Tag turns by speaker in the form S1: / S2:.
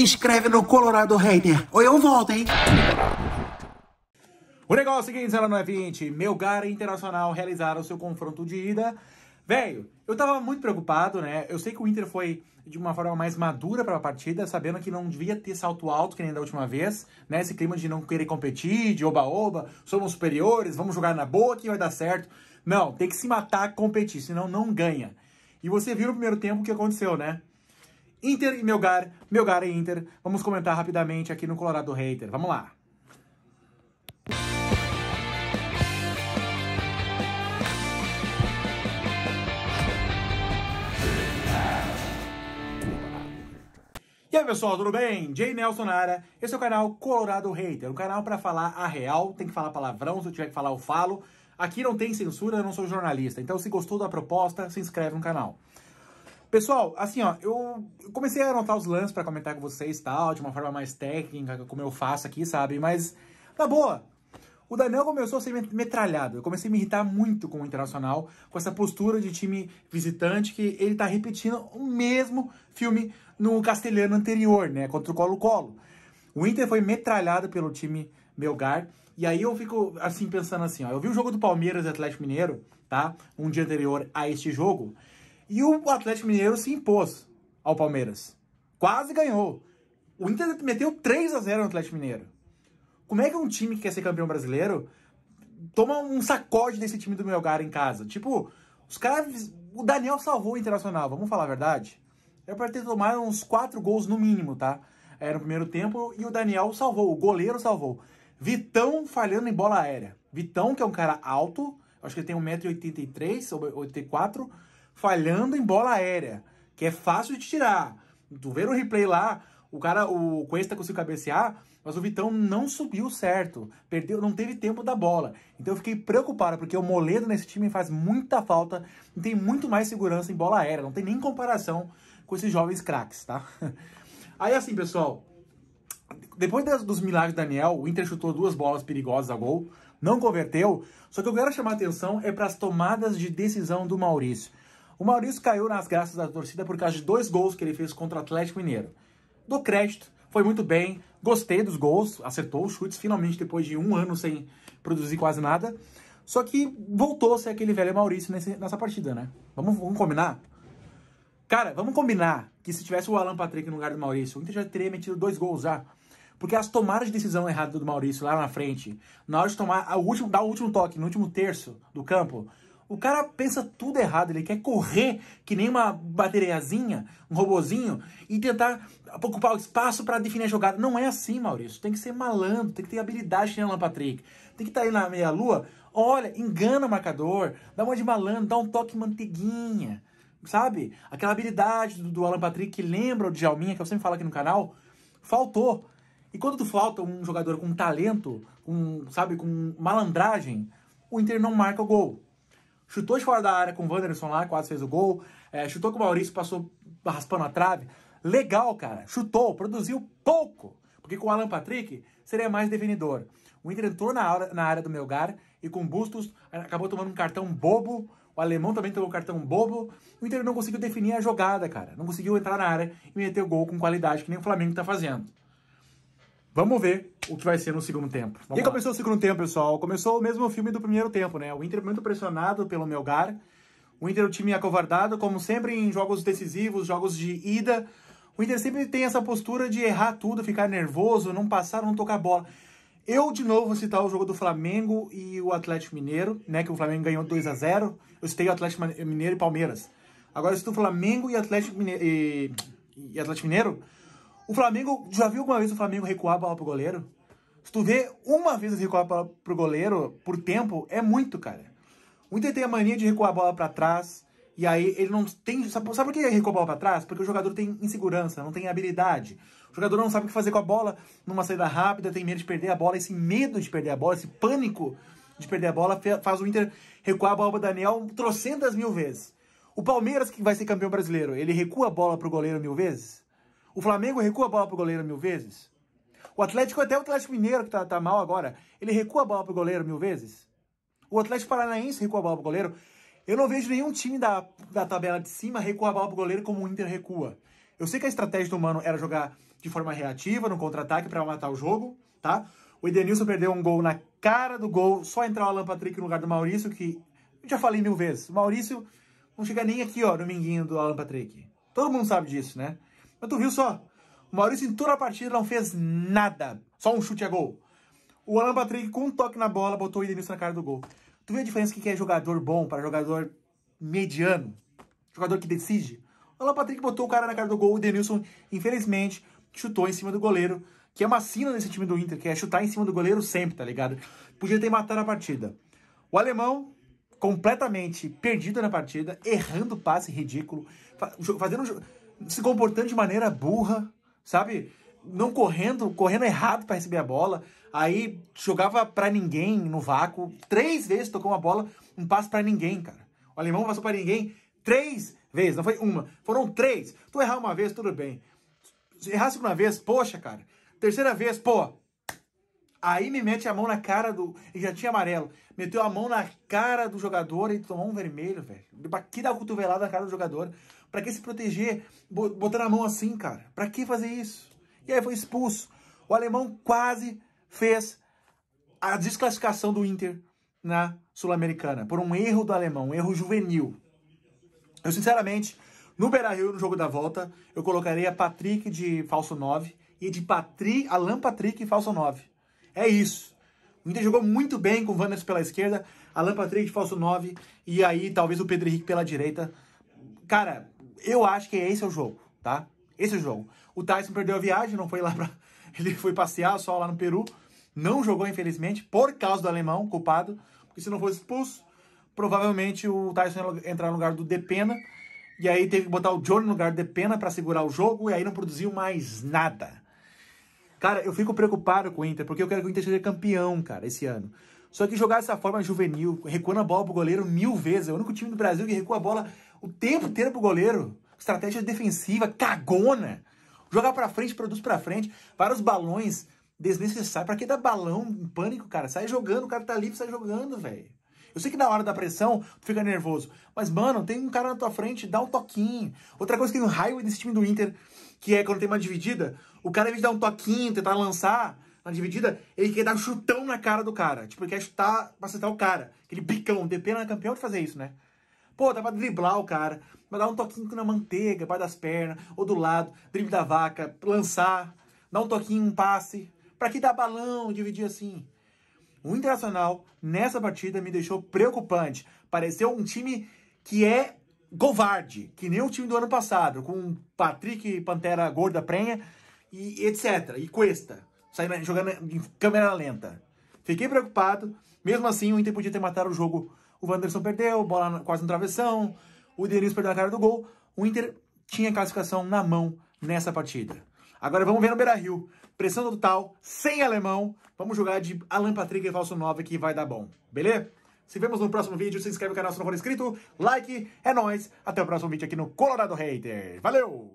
S1: inscreve no Colorado Hater, ou eu volto, hein? O negócio é o seguinte, Zé é Meu Melgar Internacional realizaram seu confronto de ida. Velho, eu tava muito preocupado, né? Eu sei que o Inter foi de uma forma mais madura para a partida, sabendo que não devia ter salto alto que nem da última vez, né? Esse clima de não querer competir, de oba-oba, somos superiores, vamos jogar na boa que vai dar certo. Não, tem que se matar, competir, senão não ganha. E você viu no primeiro tempo o que aconteceu, né? Inter e Melgar, Melgar e Inter. Vamos comentar rapidamente aqui no Colorado Hater. Vamos lá. E aí pessoal, tudo bem? Jay Nelson Nara, esse é o canal Colorado Hater, um canal para falar a real, tem que falar palavrão, se eu tiver que falar eu falo. Aqui não tem censura, eu não sou jornalista, então se gostou da proposta, se inscreve no canal. Pessoal, assim, ó, eu comecei a anotar os lances para comentar com vocês tal, de uma forma mais técnica, como eu faço aqui, sabe? Mas, na boa, o Daniel começou a ser metralhado. Eu comecei a me irritar muito com o Internacional, com essa postura de time visitante que ele tá repetindo o mesmo filme no castelhano anterior, né? Contra o Colo-Colo. O Inter foi metralhado pelo time Melgar. E aí eu fico assim pensando assim, ó, eu vi o jogo do Palmeiras e Atlético Mineiro, tá? Um dia anterior a este jogo. E o Atlético Mineiro se impôs ao Palmeiras. Quase ganhou. O Inter meteu 3 a 0 no Atlético Mineiro. Como é que um time que quer ser campeão brasileiro toma um sacode desse time do Melgar em casa? Tipo, os caras. O Daniel salvou o Internacional, vamos falar a verdade? Era é pra ter tomado uns 4 gols no mínimo, tá? Era é, no primeiro tempo e o Daniel salvou, o goleiro salvou. Vitão falhando em bola aérea. Vitão, que é um cara alto, acho que ele tem 1,83m ou 84 falhando em bola aérea, que é fácil de tirar. Tu vê o replay lá, o cara, o Cuesta tá conseguiu cabecear, mas o Vitão não subiu certo, perdeu, não teve tempo da bola. Então eu fiquei preocupado, porque o Moledo nesse time faz muita falta e tem muito mais segurança em bola aérea, não tem nem comparação com esses jovens craques, tá? Aí assim, pessoal, depois dos milagres do Daniel, o Inter chutou duas bolas perigosas a gol, não converteu, só que eu quero chamar atenção é para as tomadas de decisão do Maurício. O Maurício caiu nas graças da torcida por causa de dois gols que ele fez contra o Atlético Mineiro. Do crédito, foi muito bem, gostei dos gols, acertou os chutes finalmente depois de um ano sem produzir quase nada. Só que voltou a ser aquele velho Maurício nessa partida, né? Vamos, vamos, combinar? Cara, vamos combinar que se tivesse o Alan Patrick no lugar do Maurício, o Inter já teria metido dois gols já. Porque as tomadas de decisão erradas do Maurício lá na frente, na hora de tomar o último, dar o último toque, no último terço do campo, o cara pensa tudo errado, ele quer correr que nem uma bateriazinha, um robozinho, e tentar ocupar o espaço para definir a jogada. Não é assim, Maurício. Tem que ser malandro, tem que ter habilidade, né, Alan Patrick? Tem que estar tá aí na meia-lua, olha, engana o marcador, dá uma de malandro, dá um toque manteiguinha, sabe? Aquela habilidade do, do Alan Patrick que lembra o Djalminha, que eu sempre falo aqui no canal, faltou. E quando tu falta um jogador com talento, com, sabe, com malandragem, o Inter não marca o gol chutou de fora da área com o Wanderson lá, quase fez o gol, é, chutou com o Maurício, passou raspando a trave. Legal, cara, chutou, produziu pouco, porque com o Alan Patrick seria mais definidor. O Inter entrou na área, na área do Melgar e com Bustos acabou tomando um cartão bobo, o alemão também tomou um cartão bobo. O Inter não conseguiu definir a jogada, cara, não conseguiu entrar na área e meter o gol com qualidade que nem o Flamengo tá fazendo. Vamos ver o que vai ser no segundo tempo. Vamos e lá. começou o segundo tempo, pessoal. Começou o mesmo filme do primeiro tempo, né? O Inter muito pressionado pelo Melgar. O Inter é time acovardado, como sempre em jogos decisivos, jogos de ida. O Inter sempre tem essa postura de errar tudo, ficar nervoso, não passar, não tocar bola. Eu, de novo, vou citar o jogo do Flamengo e o Atlético Mineiro, né? Que o Flamengo ganhou 2 a 0 Eu citei o Atlético Mineiro e Palmeiras. Agora, se cito Flamengo e Atlético, e... e Atlético Mineiro o Flamengo, já viu alguma vez o Flamengo recuar a bola pro goleiro? Se tu vê uma vez recuar a bola pro goleiro por tempo, é muito, cara. O Inter tem a mania de recuar a bola para trás, e aí ele não tem. Sabe, sabe por que ele recua a bola pra trás? Porque o jogador tem insegurança, não tem habilidade. O jogador não sabe o que fazer com a bola numa saída rápida, tem medo de perder a bola. Esse medo de perder a bola, esse pânico de perder a bola, faz o Inter recuar a bola pro Daniel trocentas mil vezes. O Palmeiras, que vai ser campeão brasileiro, ele recua a bola pro goleiro mil vezes? O Flamengo recua a bola pro goleiro mil vezes? O Atlético, até o Atlético Mineiro, que tá, tá mal agora, ele recua a bola pro goleiro mil vezes? O Atlético Paranaense recua a bola pro goleiro? Eu não vejo nenhum time da, da tabela de cima recuar a bola pro goleiro como o Inter recua. Eu sei que a estratégia do Mano era jogar de forma reativa, no contra-ataque, para matar o jogo, tá? O Edenilson perdeu um gol na cara do gol, só entrar o Alan Patrick no lugar do Maurício, que eu já falei mil vezes. O Maurício não chega nem aqui, ó, no minguinho do Alan Patrick. Todo mundo sabe disso, né? Mas tu viu só? O Maurício em toda a partida não fez nada. Só um chute a gol. O Alan Patrick, com um toque na bola, botou o Edenilson na cara do gol. Tu vê a diferença que é jogador bom para jogador mediano? Jogador que decide? O Alan Patrick botou o cara na cara do gol. O Edenilson, infelizmente, chutou em cima do goleiro. Que é uma sina desse time do Inter, que é chutar em cima do goleiro sempre, tá ligado? Podia ter matado a partida. O alemão, completamente perdido na partida, errando passe ridículo, fazendo se comportando de maneira burra, sabe? Não correndo, correndo errado para receber a bola. Aí jogava para ninguém no vácuo. Três vezes tocou uma bola, um passe para ninguém, cara. O alemão passou para ninguém três vezes, não foi uma, foram três. Tu errar uma vez, tudo bem. Se errar a segunda vez, poxa, cara. Terceira vez, pô, Aí me mete a mão na cara do. e já tinha amarelo. Meteu a mão na cara do jogador e tomou um vermelho, velho. Que dá uma cotovelada na cara do jogador. Pra que se proteger? Botando a mão assim, cara. Pra que fazer isso? E aí foi expulso. O alemão quase fez a desclassificação do Inter na Sul-Americana. Por um erro do alemão, um erro juvenil. Eu, sinceramente, no Beira Rio, no jogo da volta, eu colocaria Patrick de falso 9 e de Patri, Alan Patrick falso 9. É isso. O Inter jogou muito bem com o Wanderson pela esquerda, Alan Patrick de falso 9 e aí talvez o Pedro Henrique pela direita. Cara, eu acho que esse é o jogo, tá? Esse é o jogo. O Tyson perdeu a viagem, não foi lá pra... Ele foi passear só lá no Peru. Não jogou, infelizmente, por causa do alemão, culpado. Porque se não fosse expulso, provavelmente o Tyson ia entrar no lugar do Depena. E aí teve que botar o Johnny no lugar do Depena para segurar o jogo. E aí não produziu mais nada. Cara, eu fico preocupado com o Inter, porque eu quero que o Inter seja campeão, cara, esse ano. Só que jogar dessa forma juvenil, recuando a bola pro goleiro mil vezes, é o único time do Brasil que recua a bola o tempo inteiro pro goleiro. Estratégia defensiva, cagona. Jogar pra frente, produz pra frente, vários balões desnecessários. Pra que dar balão em pânico, cara? Sai jogando, o cara tá livre, sai jogando, velho. Eu sei que na hora da pressão tu fica nervoso, mas mano, tem um cara na tua frente, dá um toquinho. Outra coisa que tem um raio desse time do Inter, que é quando tem uma dividida, o cara ao invés de dar um toquinho, tentar lançar na dividida, ele quer dar um chutão na cara do cara. Tipo, ele quer chutar pra acertar o cara. Aquele bicão, DP não é campeão de fazer isso, né? Pô, dá pra driblar o cara, mas dá um toquinho na manteiga, para das pernas, ou do lado, drible da vaca, lançar, dá um toquinho, um passe. Pra que dar balão, dividir assim? O Internacional, nessa partida, me deixou preocupante. Pareceu um time que é covarde, que nem o time do ano passado, com Patrick Pantera Gorda Prenha e etc. E Cuesta, saindo, jogando em câmera lenta. Fiquei preocupado. Mesmo assim, o Inter podia ter matado o jogo. O Wanderson perdeu, bola quase no travessão. O Denis perdeu a cara do gol. O Inter tinha classificação na mão nessa partida. Agora vamos ver no Beira-Rio pressão total, sem alemão. Vamos jogar de Alan Patrick e falso 9 que vai dar bom, beleza? Se vemos no próximo vídeo, se inscreve no canal se não for inscrito, like, é nóis, até o próximo vídeo aqui no Colorado Hater. Valeu!